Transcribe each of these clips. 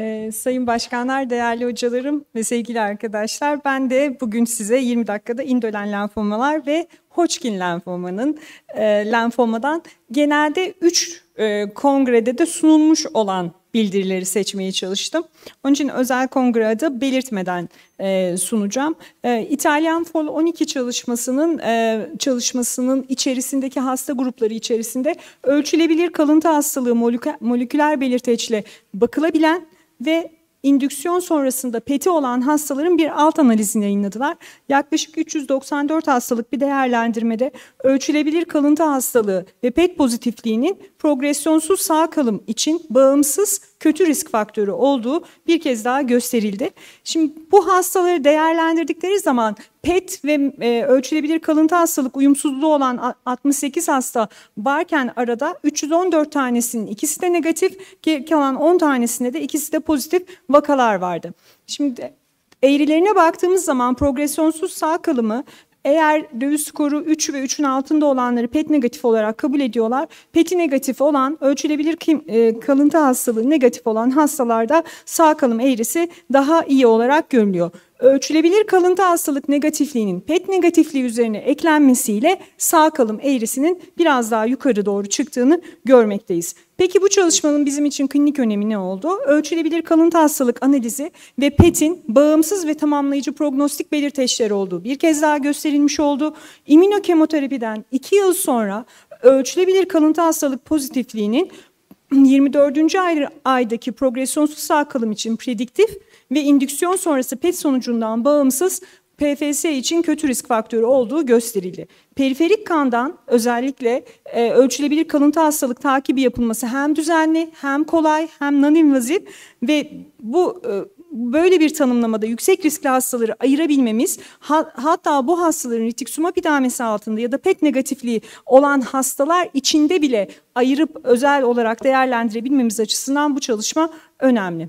Ee, sayın başkanlar, değerli hocalarım ve sevgili arkadaşlar, ben de bugün size 20 dakikada indölen lenfomalar ve Hodgkin lenfomanın e, lenfomadan genelde 3 e, kongrede de sunulmuş olan bildirileri seçmeye çalıştım. Onun için özel kongre adı belirtmeden e, sunacağım. E, İtalyan Fol 12 çalışmasının e, çalışmasının içerisindeki hasta grupları içerisinde ölçülebilir kalıntı hastalığı moleküler belirteçle bakılabilen ve indüksiyon sonrasında PET'i olan hastaların bir alt analizini yayınladılar. Yaklaşık 394 hastalık bir değerlendirmede ölçülebilir kalıntı hastalığı ve PET pozitifliğinin progresyonsuz sağ kalım için bağımsız kötü risk faktörü olduğu bir kez daha gösterildi. Şimdi bu hastaları değerlendirdikleri zaman PET ve e, ölçülebilir kalıntı hastalık uyumsuzluğu olan 68 hasta varken arada 314 tanesinin ikisi de negatif, ki kalan 10 tanesinde de ikisi de pozitif vakalar vardı. Şimdi eğrilerine baktığımız zaman progresyonsuz sağ kalımı eğer döviz skoru 3 ve 3'ün altında olanları PET negatif olarak kabul ediyorlar. PET'i negatif olan ölçülebilir kim, e, kalıntı hastalığı negatif olan hastalarda sağ kalım eğrisi daha iyi olarak görülüyor. Ölçülebilir kalıntı hastalık negatifliğinin PET negatifliği üzerine eklenmesiyle sağ kalım eğrisinin biraz daha yukarı doğru çıktığını görmekteyiz. Peki bu çalışmanın bizim için klinik önemi ne oldu? Ölçülebilir kalıntı hastalık analizi ve PET'in bağımsız ve tamamlayıcı prognostik belirteçler olduğu bir kez daha gösterilmiş oldu. İmmünokemoterapiden iki yıl sonra ölçülebilir kalıntı hastalık pozitifliğinin 24. Ay, aydaki progresyonsuz sağ kalım için prediktif ve indüksiyon sonrası PET sonucundan bağımsız PFS için kötü risk faktörü olduğu gösterildi. Periferik kandan özellikle e, ölçülebilir kalıntı hastalık takibi yapılması hem düzenli hem kolay hem non-invazif ve bu e, böyle bir tanımlamada yüksek riskli hastaları ayırabilmemiz hatta bu hastaların ritiksumab idamesi altında ya da PET negatifliği olan hastalar içinde bile ayırıp özel olarak değerlendirebilmemiz açısından bu çalışma önemli.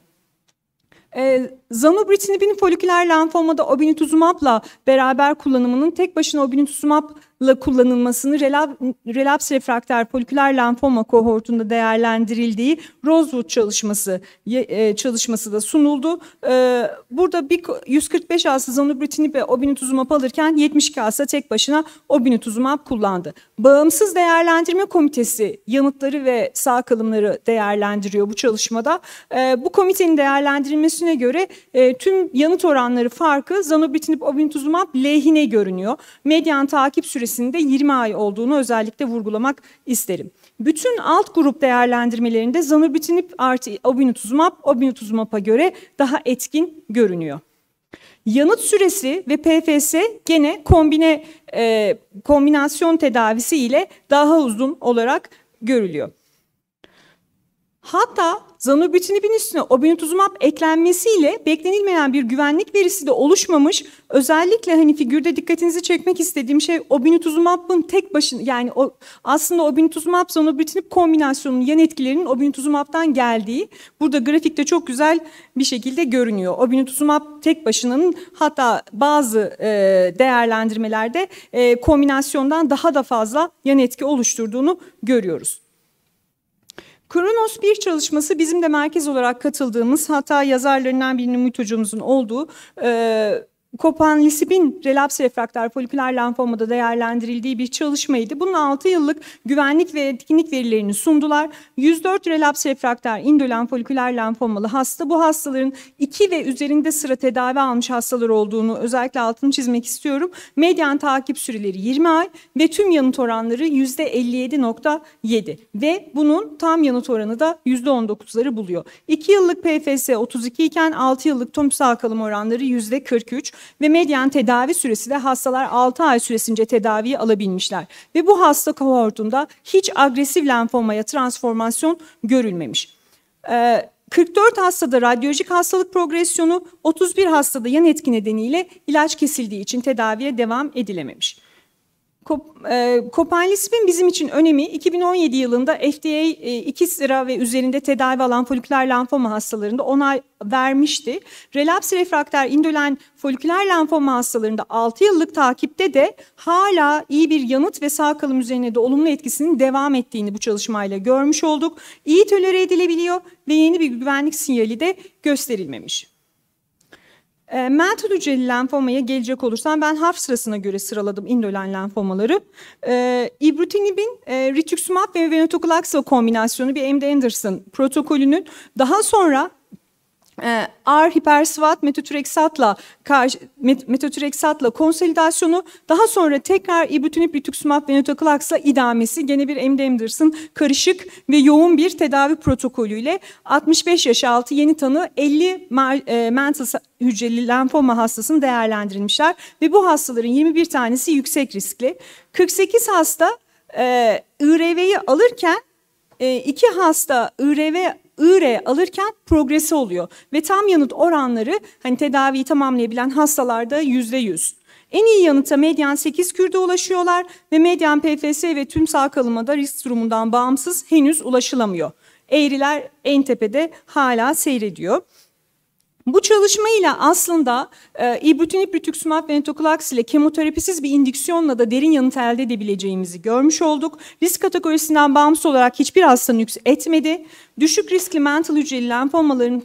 E, ee, zanubrutinibin foliküler lenfomada obinutuzumabla beraber kullanımının tek başına obinutuzumab la kullanılmasını relaps refraktör poliküler lenfoma kohortunda değerlendirildiği Rosewood çalışması e, çalışması da sunuldu. E, burada bir 145 hasta zanubrutinib ve obinutuzumab alırken 72 hasta tek başına obinutuzumab kullandı. Bağımsız Değerlendirme Komitesi yanıtları ve sağ kalımları değerlendiriyor bu çalışmada. E, bu komitenin değerlendirilmesine göre tüm yanıt oranları farkı zanubrutinib obinutuzumab lehine görünüyor. Medyan takip süresi süresinde 20 ay olduğunu özellikle vurgulamak isterim. Bütün alt grup değerlendirmelerinde zanurbitinib artı obinutuzumab, obinutuzumab'a göre daha etkin görünüyor. Yanıt süresi ve PFS gene kombine e, kombinasyon tedavisi ile daha uzun olarak görülüyor. Hatta zanubrutinibin üstüne obinutuzumab eklenmesiyle beklenilmeyen bir güvenlik verisi de oluşmamış. Özellikle hani figürde dikkatinizi çekmek istediğim şey obinutuzumab'ın tek başına yani o, aslında obinutuzumab zanubrutinib kombinasyonunun yan etkilerinin obinutuzumab'dan geldiği burada grafikte çok güzel bir şekilde görünüyor. Obinutuzumab tek başının hatta bazı e, değerlendirmelerde e, kombinasyondan daha da fazla yan etki oluşturduğunu görüyoruz. Kronos 1 çalışması bizim de merkez olarak katıldığımız hatta yazarlarından birinin Ümit olduğu e, Kopanlisibin relaps refraktör foliküler lenfomada değerlendirildiği bir çalışmaydı. Bunun 6 yıllık güvenlik ve etkinlik verilerini sundular. 104 relaps refraktör indolen foliküler lenfomalı hasta. Bu hastaların 2 ve üzerinde sıra tedavi almış hastalar olduğunu özellikle altını çizmek istiyorum. Medyan takip süreleri 20 ay ve tüm yanıt oranları %57.7 ve bunun tam yanıt oranı da %19'ları buluyor. 2 yıllık PFS 32 iken 6 yıllık tomüsel kalım oranları %43 ve medyan tedavi süresi de hastalar 6 ay süresince tedaviyi alabilmişler. Ve bu hasta kohortunda hiç agresif lenfomaya transformasyon görülmemiş. Ee, 44 hastada radyolojik hastalık progresyonu, 31 hastada yan etki nedeniyle ilaç kesildiği için tedaviye devam edilememiş. Kopalisipin e, bizim için önemi 2017 yılında FDA 2 e, sıra ve üzerinde tedavi alan foliküler lenfoma hastalarında onay vermişti. Relaps refrakter indölen foliküler lenfoma hastalarında 6 yıllık takipte de hala iyi bir yanıt ve sağ kalım üzerine de olumlu etkisinin devam ettiğini bu çalışmayla görmüş olduk. İyi tölere edilebiliyor ve yeni bir güvenlik sinyali de gösterilmemiş. E, ee, Mantle hücreli lenfomaya gelecek olursam ben harf sırasına göre sıraladım indölen lenfomaları. E, ibrutinibin, e, rituximab ve venetoclaxel kombinasyonu bir MD Anderson protokolünün daha sonra ee, R hipersvat metotreksatla met, metotreksatla konsolidasyonu daha sonra tekrar ibutinib rituximab ve netoklaksla idamesi gene bir MD Anderson karışık ve yoğun bir tedavi protokolüyle 65 yaş altı yeni tanı 50 e, hücreli lenfoma hastasını değerlendirilmişler ve bu hastaların 21 tanesi yüksek riskli. 48 hasta e, IRV'yi alırken e, iki hasta IRV IRE alırken progresi oluyor. Ve tam yanıt oranları hani tedaviyi tamamlayabilen hastalarda yüzde yüz. En iyi yanıta medyan 8 kürde ulaşıyorlar ve medyan PFS ve tümsal kalınmada risk durumundan bağımsız henüz ulaşılamıyor. Eğriler en tepede hala seyrediyor. Bu çalışma ile aslında e, ibrutinib, rituximab ve netokulaks ile kemoterapisiz bir indiksiyonla da derin yanıt elde edebileceğimizi görmüş olduk. Risk kategorisinden bağımsız olarak hiçbir hastanın yüks etmedi. Düşük riskli mental hücreli lenfomaların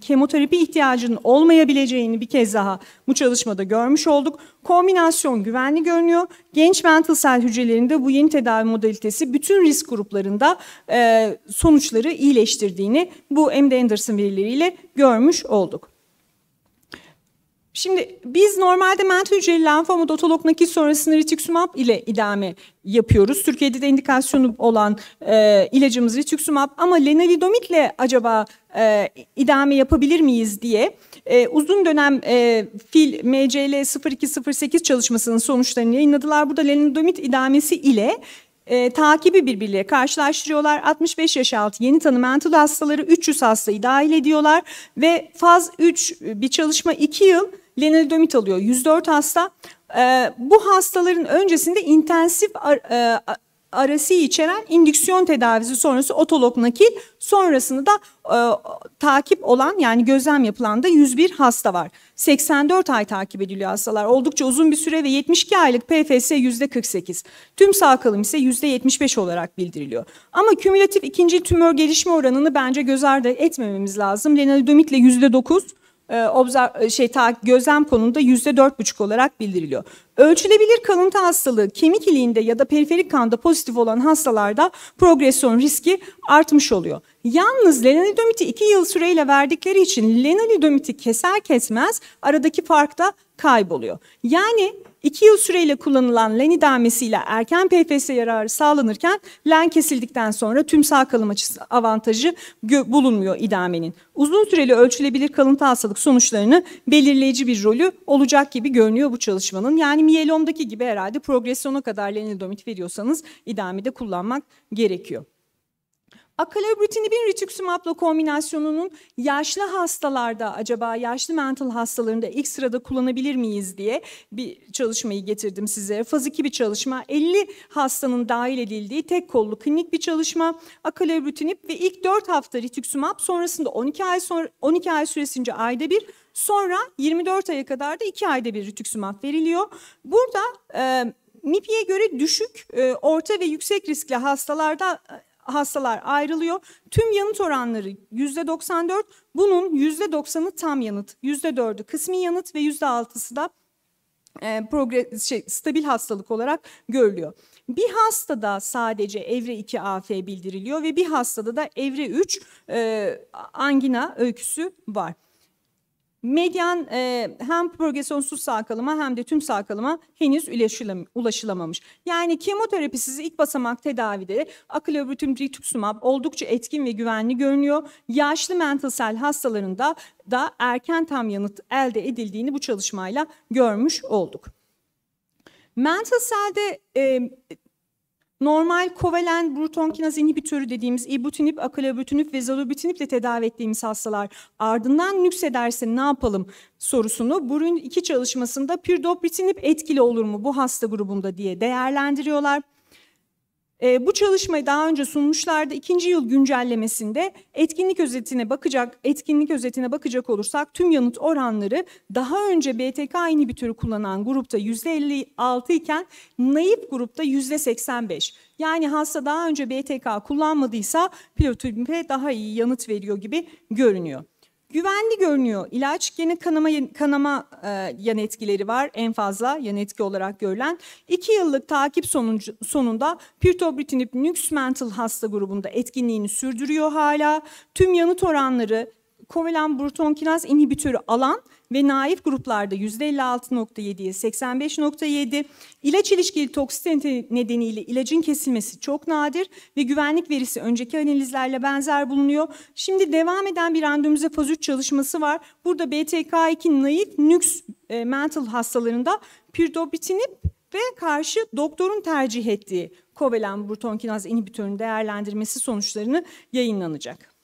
kemoterapi ihtiyacının olmayabileceğini bir kez daha bu çalışmada görmüş olduk. Kombinasyon güvenli görünüyor. Genç mantle cell hücrelerinde bu yeni tedavi modalitesi bütün risk gruplarında e, sonuçları iyileştirdiğini bu MD Anderson verileriyle görmüş olduk. Şimdi biz normalde mantar hücreli lenfoma dotolog nakil sonrasında rituximab ile idame yapıyoruz. Türkiye'de de indikasyonu olan e, ilacımız rituximab ama lenalidomid ile acaba e, idame yapabilir miyiz diye e, uzun dönem e, fil MCL 0208 çalışmasının sonuçlarını yayınladılar. Burada lenalidomid idamesi ile e, takibi birbirleriyle karşılaştırıyorlar. 65 yaş altı yeni tanı mental hastaları 300 hastayı dahil ediyorlar ve faz 3 bir çalışma 2 yıl lenalidomit alıyor. 104 hasta. Ee, bu hastaların öncesinde intensif e, arası içeren indüksiyon tedavisi sonrası otolog nakil sonrasında da e, takip olan yani gözlem yapılan da 101 hasta var. 84 ay takip ediliyor hastalar. Oldukça uzun bir süre ve 72 aylık PFS %48. Tüm sağ kalım ise %75 olarak bildiriliyor. Ama kümülatif ikinci tümör gelişme oranını bence göz ardı etmememiz lazım. Lenalidomitle %9, e, e, şey, ta, gözlem konunda buçuk olarak bildiriliyor. Ölçülebilir kalıntı hastalığı kemik iliğinde ya da periferik kanda pozitif olan hastalarda progresyon riski artmış oluyor. Yalnız lenalidomiti iki yıl süreyle verdikleri için lenalidomiti keser kesmez aradaki fark da kayboluyor. Yani 2 yıl süreyle kullanılan len idamesiyle erken PFS yararı sağlanırken len kesildikten sonra tümsel kalım açısı avantajı bulunmuyor idamenin. Uzun süreli ölçülebilir kalıntı hastalık sonuçlarını belirleyici bir rolü olacak gibi görünüyor bu çalışmanın. Yani miyelomdaki gibi herhalde progresyona kadar lenidomit veriyorsanız idamide kullanmak gerekiyor. Akalabritinibin rituximabla kombinasyonunun yaşlı hastalarda acaba yaşlı mental hastalarında ilk sırada kullanabilir miyiz diye bir çalışmayı getirdim size. Faz 2 bir çalışma. 50 hastanın dahil edildiği tek kollu klinik bir çalışma. Akalabritinib ve ilk 4 hafta rituximab sonrasında 12 ay sonra 12 ay süresince ayda bir sonra 24 aya kadar da 2 ayda bir rituximab veriliyor. Burada e, MIP'ye göre düşük, orta ve yüksek riskli hastalarda hastalar ayrılıyor. Tüm yanıt oranları yüzde %94. Bunun yüzde %90'ı tam yanıt, yüzde %4'ü kısmi yanıt ve yüzde %6'sı da e, progres, şey, stabil hastalık olarak görülüyor. Bir hastada sadece evre 2 AF bildiriliyor ve bir hastada da evre 3 e, angina öyküsü var. Medyan e, hem progresyonsuz sağ kalıma hem de tüm sağ kalıma henüz ulaşılam ulaşılamamış. Yani kemoterapisiz ilk basamak tedavide akılöbütüm rituximab oldukça etkin ve güvenli görünüyor. Yaşlı mental hastalarında da erken tam yanıt elde edildiğini bu çalışmayla görmüş olduk. Mental cell'de e, Normal kovalen brutonkinaz kinaz inhibitörü dediğimiz ibutinib, akalabutinib ve zalobutinib ile tedavi ettiğimiz hastalar ardından nüks ederse ne yapalım sorusunu Burun 2 çalışmasında pirdopritinib etkili olur mu bu hasta grubunda diye değerlendiriyorlar. E, bu çalışmayı daha önce sunmuşlardı. İkinci yıl güncellemesinde etkinlik özetine bakacak etkinlik özetine bakacak olursak tüm yanıt oranları daha önce BTK inhibitörü kullanan grupta %56 iken naif grupta %85. Yani hasta daha önce BTK kullanmadıysa pilotipe daha iyi yanıt veriyor gibi görünüyor. Güvenli görünüyor ilaç. Gene kanama kanama e, yan etkileri var. En fazla yan etki olarak görülen. 2 yıllık takip sonucu, sonunda pirtobritinib nüksmental hasta grubunda etkinliğini sürdürüyor hala. Tüm yanıt oranları Kovelan Bruton kiraz inhibitörü alan ve naif gruplarda %56.7'ye 85.7, ilaç ilişkili toksisite nedeniyle ilacın kesilmesi çok nadir ve güvenlik verisi önceki analizlerle benzer bulunuyor. Şimdi devam eden bir randomize faz 3 çalışması var. Burada BTK2 naif nüks e, mental hastalarında pirdobitinib ve karşı doktorun tercih ettiği Kovelan Bruton kinaz inhibitörünün değerlendirmesi sonuçlarını yayınlanacak.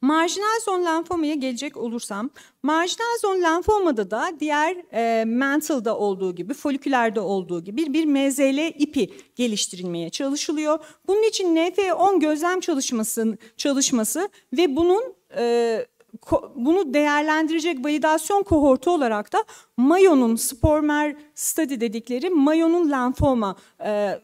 Marjinal zon lenfomaya gelecek olursam, marjinal zon lenfomada da diğer e, mental'da olduğu gibi, folikülerde olduğu gibi bir MZL ipi geliştirilmeye çalışılıyor. Bunun için NF10 gözlem çalışmasının çalışması ve bunun e, bunu değerlendirecek validasyon kohortu olarak da Mayo'nun Spormer Study dedikleri Mayo'nun lenfoma e,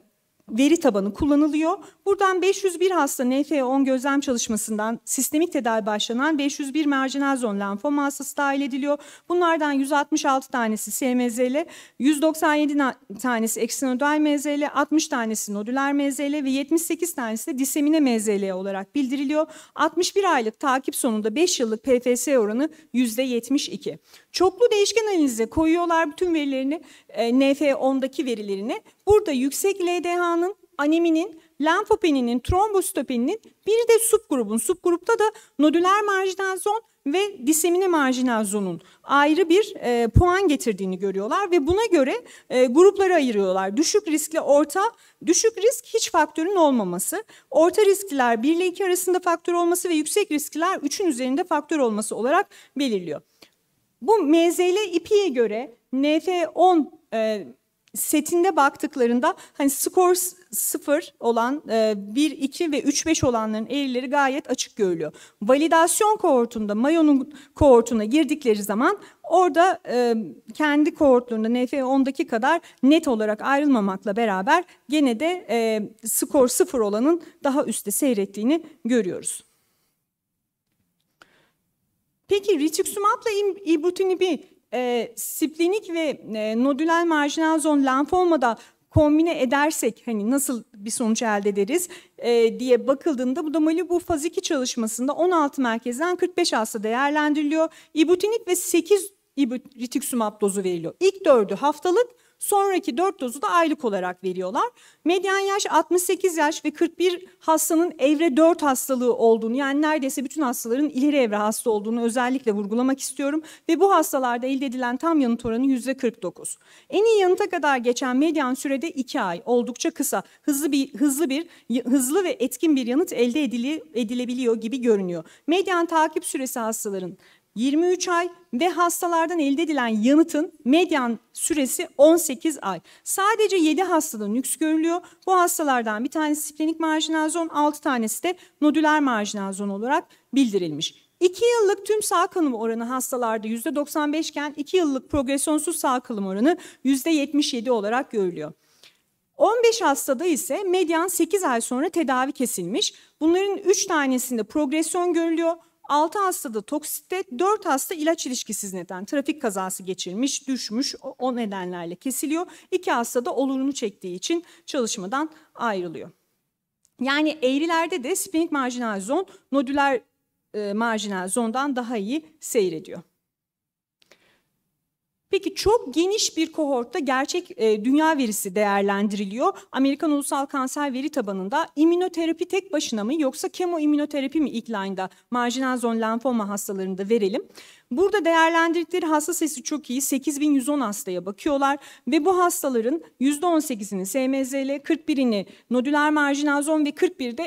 veri tabanı kullanılıyor. Buradan 501 hasta NF10 gözlem çalışmasından sistemik tedavi başlanan 501 marjinal zon lenfoması dahil ediliyor. Bunlardan 166 tanesi SMZL, 197 tanesi ekstranodal MZL, 60 tanesi nodüler MZL ve 78 tanesi de disemine MZL olarak bildiriliyor. 61 aylık takip sonunda 5 yıllık PFS oranı %72. Çoklu değişken analize koyuyorlar bütün verilerini, e, NF10'daki verilerini. Burada yüksek LDH'nın aneminin, lenfopeninin, trombositopeninin bir de subgrubun. Subgrupta da nodüler marjinal zon ve disemine marjinal zonun ayrı bir e, puan getirdiğini görüyorlar ve buna göre e, grupları ayırıyorlar. Düşük riskli orta, düşük risk hiç faktörün olmaması, orta riskliler 1 ile 2 arasında faktör olması ve yüksek riskliler 3'ün üzerinde faktör olması olarak belirliyor. Bu MZL ipiye göre NF10 e, setinde baktıklarında hani skor 0 olan e, 1, 2 ve 3, 5 olanların eğrileri gayet açık görülüyor. Validasyon kohortunda Mayo'nun kohortuna girdikleri zaman orada e, kendi kohortlarında NF10'daki kadar net olarak ayrılmamakla beraber gene de e, skor 0 olanın daha üstte seyrettiğini görüyoruz. Peki rituximabla ibrutinibi e, splenik ve e, nodüler marjinal zon lenfomada kombine edersek hani nasıl bir sonuç elde ederiz e, diye bakıldığında bu da Malibu faz 2 çalışmasında 16 merkezden 45 hasta değerlendiriliyor. İbutinib ve 8 ibutiksumab dozu veriliyor. İlk dördü haftalık, Sonraki 4 dozu da aylık olarak veriyorlar. Medyan yaş 68 yaş ve 41 hastanın evre 4 hastalığı olduğunu yani neredeyse bütün hastaların ileri evre hasta olduğunu özellikle vurgulamak istiyorum. Ve bu hastalarda elde edilen tam yanıt oranı %49. En iyi yanıta kadar geçen medyan sürede 2 ay oldukça kısa. Hızlı bir hızlı bir hızlı ve etkin bir yanıt elde edili, edilebiliyor gibi görünüyor. Medyan takip süresi hastaların 23 ay ve hastalardan elde edilen yanıtın medyan süresi 18 ay. Sadece 7 hastada nüks görülüyor. Bu hastalardan bir tanesi splenik marjinal zon, 6 tanesi de nodüler marjinal zon olarak bildirilmiş. 2 yıllık tüm sağ kalım oranı hastalarda %95 iken 2 yıllık progresyonsuz sağ kalım oranı %77 olarak görülüyor. 15 hastada ise medyan 8 ay sonra tedavi kesilmiş. Bunların 3 tanesinde progresyon görülüyor. 6 da toksitte, 4 hasta ilaç ilişkisiz neden. Trafik kazası geçirmiş, düşmüş o nedenlerle kesiliyor. 2 da olurunu çektiği için çalışmadan ayrılıyor. Yani eğrilerde de spinik marjinal zon nodüler e, marjinal zondan daha iyi seyrediyor. Peki çok geniş bir kohortta gerçek e, dünya verisi değerlendiriliyor. Amerikan Ulusal Kanser Veri Tabanı'nda immünoterapi tek başına mı yoksa kemoimmünoterapi mi ilk line'da marjinal zon lenfoma hastalarında verelim. Burada değerlendirdikleri hasta sayısı çok iyi. 8110 hastaya bakıyorlar ve bu hastaların %18'ini SMZL, 41'ini nodüler marjinal zon ve de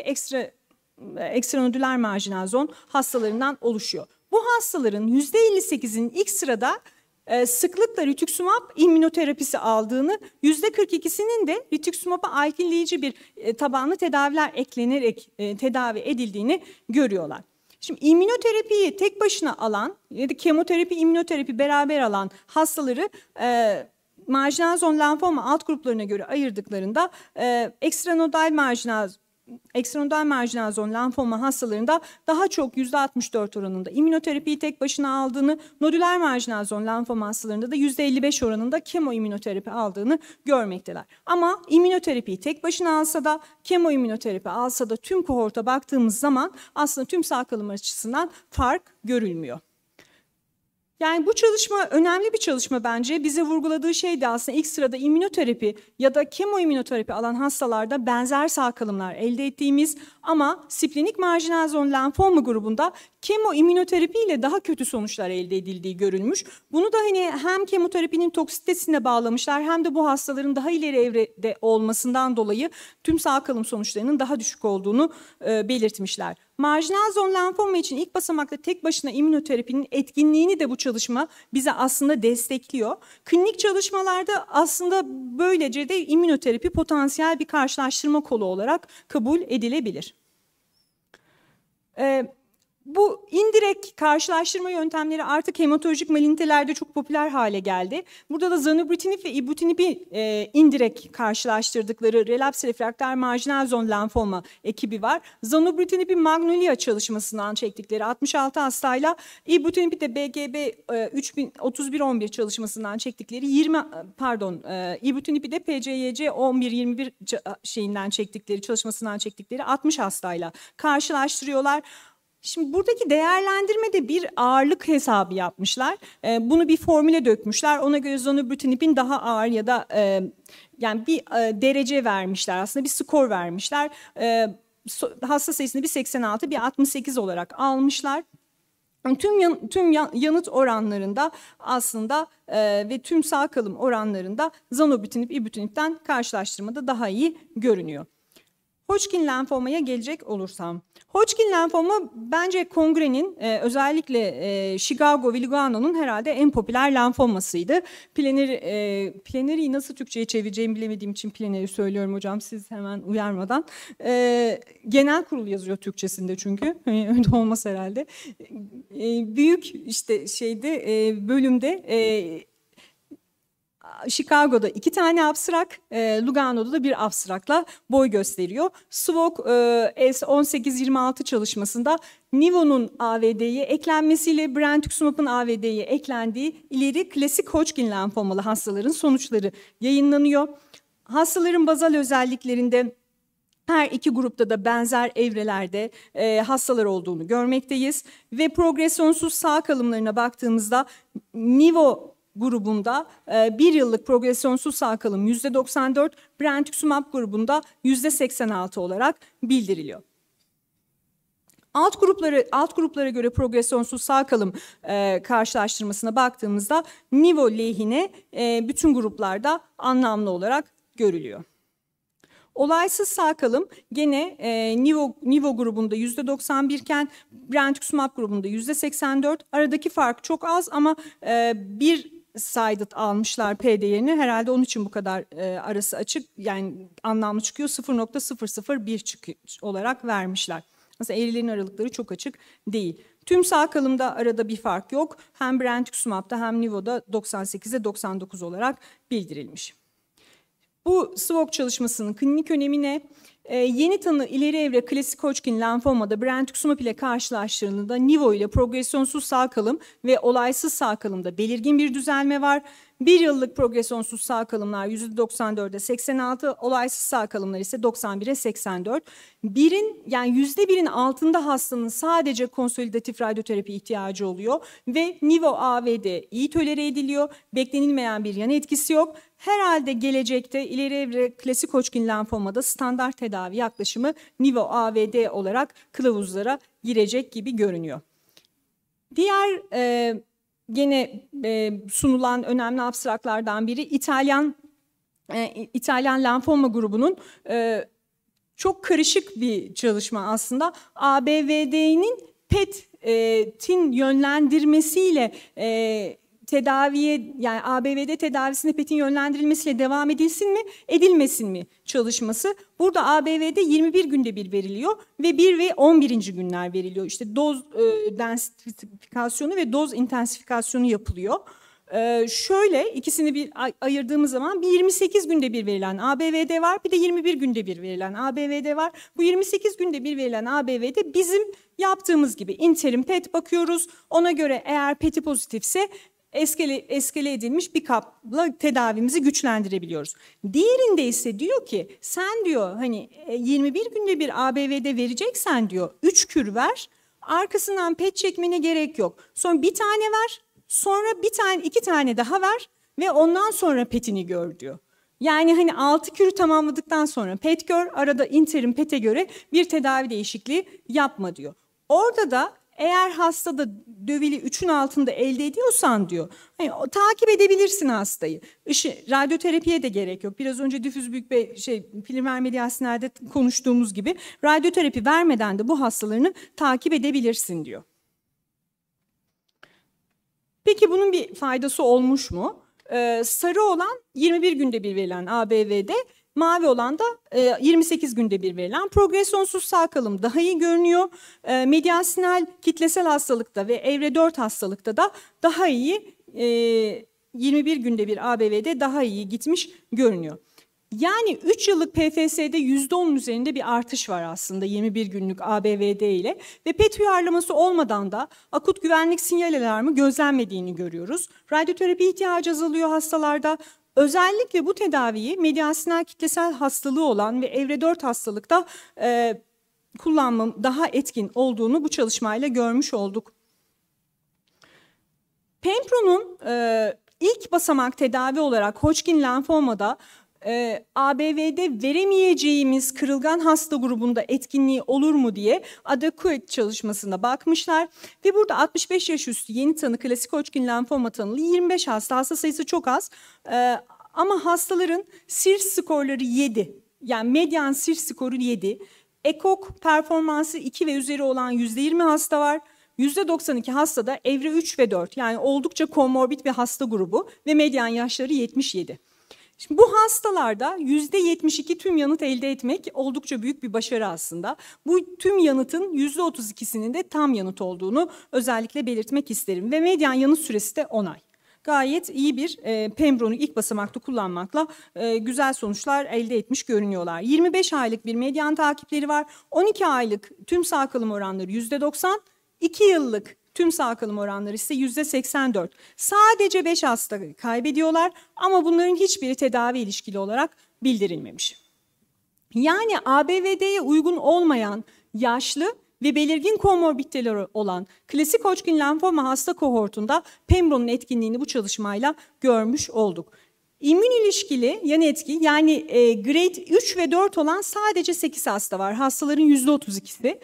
ekstra nodüler marjinal zon hastalarından oluşuyor. Bu hastaların %58'inin ilk sırada e, sıklıkla rituximab immünoterapisi aldığını, yüzde %42'sinin de rituximab'a aykınleyici bir e, tabanlı tedaviler eklenerek e, tedavi edildiğini görüyorlar. Şimdi immünoterapiyi tek başına alan ya da kemoterapi, immünoterapi beraber alan hastaları e, marjinal zon lenfoma alt gruplarına göre ayırdıklarında e, ekstranodal marjinal ekstranodal marjinal zon lenfoma hastalarında daha çok %64 oranında immünoterapiyi tek başına aldığını, nodüler marjinal zon lenfoma hastalarında da %55 oranında kemoimmünoterapi aldığını görmekteler. Ama immünoterapiyi tek başına alsa da kemoimmünoterapi alsa da tüm kohorta baktığımız zaman aslında tüm sağ kalım açısından fark görülmüyor. Yani bu çalışma önemli bir çalışma bence. Bize vurguladığı şey de aslında ilk sırada immünoterapi ya da kemoimmünoterapi alan hastalarda benzer sağ kalımlar elde ettiğimiz ama splenik marjinal zon lenfoma grubunda kemoimmünoterapi ile daha kötü sonuçlar elde edildiği görülmüş. Bunu da hani hem kemoterapinin toksitesine bağlamışlar hem de bu hastaların daha ileri evrede olmasından dolayı tüm sağ kalım sonuçlarının daha düşük olduğunu e, belirtmişler. Marjinal zon lenfoma için ilk basamakta tek başına immünoterapinin etkinliğini de bu çalışma bize aslında destekliyor. Klinik çalışmalarda aslında böylece de immünoterapi potansiyel bir karşılaştırma kolu olarak kabul edilebilir. Ee, bu indirek karşılaştırma yöntemleri artık hematolojik malinitelerde çok popüler hale geldi. Burada da zanubrutinib ve ibrutinib'i e, indirek karşılaştırdıkları relaps refrakter marjinal zon lenfoma ekibi var. Zanubrutinib'i Magnolia çalışmasından çektikleri 66 hastayla ibrutinib'i de BGB e, 3111 çalışmasından çektikleri 20 e, pardon e, ibrutinib'i de PCYC 1121 şeyinden çektikleri çalışmasından çektikleri 60 hastayla karşılaştırıyorlar. Şimdi buradaki değerlendirmede bir ağırlık hesabı yapmışlar. Ee, bunu bir formüle dökmüşler. Ona göre zonobrutinipin daha ağır ya da e, yani bir e, derece vermişler aslında bir skor vermişler. E, hasta sayısını bir 86 bir 68 olarak almışlar. Tüm yan, tüm yanıt oranlarında aslında e, ve tüm sağ kalım oranlarında zanobutinip ibutinipten karşılaştırmada daha iyi görünüyor. Hodgkin lenfomaya gelecek olursam. Hodgkin lenfomu bence kongrenin e, özellikle e, Chicago ve Lugano'nun herhalde en popüler lenfomasıydı. Planir, e, planeriyi nasıl Türkçe'ye çevireceğimi bilemediğim için planeri söylüyorum hocam siz hemen uyarmadan. E, genel kurul yazıyor Türkçesinde çünkü. Hani öyle olmaz herhalde. E, büyük işte şeyde e, bölümde... E, Chicago'da iki tane abstrak, e, Lugano'da da bir abstrakla boy gösteriyor. Swok e, S1826 çalışmasında Nivo'nun AVD'ye eklenmesiyle Brentuximab'ın AVD'ye eklendiği ileri klasik Hodgkin lenfomalı hastaların sonuçları yayınlanıyor. Hastaların bazal özelliklerinde her iki grupta da benzer evrelerde e, hastalar olduğunu görmekteyiz. Ve progresyonsuz sağ kalımlarına baktığımızda nivo grubunda e, bir yıllık progresyonsuz sağ kalım %94, Brentuximab grubunda yüzde %86 olarak bildiriliyor. Alt grupları alt gruplara göre progresyonsuz sağ kalım e, karşılaştırmasına baktığımızda Nivo lehine e, bütün gruplarda anlamlı olarak görülüyor. Olaysız sağ kalım gene e, Nivo, Nivo grubunda %91 iken Brentuximab grubunda yüzde %84. Aradaki fark çok az ama e, bir Saydet almışlar PDY'ni. Herhalde onun için bu kadar e, arası açık yani anlamlı çıkıyor 0.001 çık olarak vermişler. Aslında eğrilerin aralıkları çok açık değil. Tüm sağ kalımda arada bir fark yok. Hem Brent Brentuximab'da hem Nivo'da 98'e 99 olarak bildirilmiş. Bu SWOG çalışmasının klinik önemi ne? Ee, yeni tanı ileri evre klasik Hodgkin lenfomada brentuximab ile karşılaştırıldığında nivo ile progresyonsuz sağ kalım ve olaysız sağ kalımda belirgin bir düzelme var. Bir yıllık progresyonsuz sağ kalımlar %94'e 86, olaysız sağ kalımlar ise 91'e 84. Birin yani %1'in altında hastanın sadece konsolidatif radyoterapi ihtiyacı oluyor ve nivo AVD iyi tolere ediliyor. Beklenilmeyen bir yan etkisi yok. Herhalde gelecekte ileri evre klasik Hodgkin lenfomada standart tedavi yaklaşımı nivo AVD olarak kılavuzlara girecek gibi görünüyor. Diğer e, gene e, sunulan önemli abstraklardan biri İtalyan e, İtalyan lenfoma grubunun e, çok karışık bir çalışma aslında. ABVD'nin PET e, tin yönlendirmesiyle e, tedaviye yani ABVD tedavisine PET'in yönlendirilmesiyle devam edilsin mi edilmesin mi çalışması. Burada ABVD 21 günde bir veriliyor ve 1 ve 11. günler veriliyor. İşte doz e, densifikasyonu ve doz intensifikasyonu yapılıyor. Ee, şöyle ikisini bir ayırdığımız zaman bir 28 günde bir verilen ABVD var bir de 21 günde bir verilen ABVD var. Bu 28 günde bir verilen ABV'de bizim yaptığımız gibi interim PET bakıyoruz. Ona göre eğer PET'i pozitifse eskele, eskele edilmiş bir kapla tedavimizi güçlendirebiliyoruz. Diğerinde ise diyor ki sen diyor hani 21 e, günde bir ABV'de vereceksen diyor 3 kür ver arkasından pet çekmene gerek yok. Sonra bir tane ver sonra bir tane iki tane daha ver ve ondan sonra petini gör diyor. Yani hani 6 kürü tamamladıktan sonra pet gör arada interim pete göre bir tedavi değişikliği yapma diyor. Orada da eğer hasta da dövili 3'ün altında elde ediyorsan diyor, hani, takip edebilirsin hastayı. Işı, radyoterapiye de gerek yok. Biraz önce difüz büyük bir şey primer mediastinerde konuştuğumuz gibi radyoterapi vermeden de bu hastalarını takip edebilirsin diyor. Peki bunun bir faydası olmuş mu? Ee, sarı olan 21 günde bir verilen ABV'de Mavi olan da 28 e, günde bir verilen progresyonsuz sağ kalım daha iyi görünüyor. E, Medyasinal kitlesel hastalıkta ve evre 4 hastalıkta da daha iyi 21 e, günde bir ABV'de daha iyi gitmiş görünüyor. Yani 3 yıllık PFS'de %10'un üzerinde bir artış var aslında 21 günlük ABVD ile ve PET uyarlaması olmadan da akut güvenlik sinyal alarmı gözlenmediğini görüyoruz. Radyoterapi ihtiyacı azalıyor hastalarda. Özellikle bu tedaviyi medyasinal kitlesel hastalığı olan ve evre 4 hastalıkta e, kullanmam daha etkin olduğunu bu çalışmayla görmüş olduk. Pempron'un e, ilk basamak tedavi olarak Hodgkin lenfomada e, ABV'de veremeyeceğimiz kırılgan hasta grubunda etkinliği olur mu diye Adakuet çalışmasına bakmışlar. Ve burada 65 yaş üstü yeni tanı klasik Hodgkin lenfoma tanılı 25 hasta. Hasta sayısı çok az. E, ama hastaların SIR skorları 7. Yani median SIR skoru 7. ECOG performansı 2 ve üzeri olan %20 hasta var. %92 hastada evre 3 ve 4 yani oldukça komorbid bir hasta grubu ve median yaşları 77. Şimdi bu hastalarda yüzde %72 tüm yanıt elde etmek oldukça büyük bir başarı aslında. Bu tüm yanıtın yüzde %32'sinin de tam yanıt olduğunu özellikle belirtmek isterim. Ve medyan yanıt süresi de 10 ay gayet iyi bir e, Pembron'u ilk basamakta kullanmakla e, güzel sonuçlar elde etmiş görünüyorlar. 25 aylık bir medyan takipleri var. 12 aylık tüm sağ kalım oranları %90, 2 yıllık Tüm sağ kalım oranları ise yüzde %84. Sadece 5 hasta kaybediyorlar ama bunların hiçbiri tedavi ilişkili olarak bildirilmemiş. Yani ABVD'ye uygun olmayan yaşlı ve belirgin komorbiditeleri olan klasik Hodgkin lenfoma hasta kohortunda Pembro'nun etkinliğini bu çalışmayla görmüş olduk. İmmün ilişkili yan etki yani e, grade 3 ve 4 olan sadece 8 hasta var. Hastaların %32'si.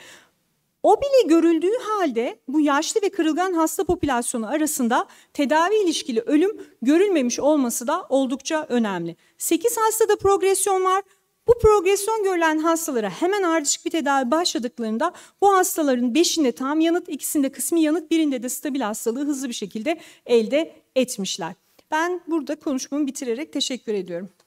O bile görüldüğü halde bu yaşlı ve kırılgan hasta popülasyonu arasında tedavi ilişkili ölüm görülmemiş olması da oldukça önemli. 8 hastada progresyon var. Bu progresyon görülen hastalara hemen ardışık bir tedavi başladıklarında bu hastaların 5'inde tam yanıt, ikisinde kısmi yanıt, birinde de stabil hastalığı hızlı bir şekilde elde etmişler. Ben burada konuşmamı bitirerek teşekkür ediyorum.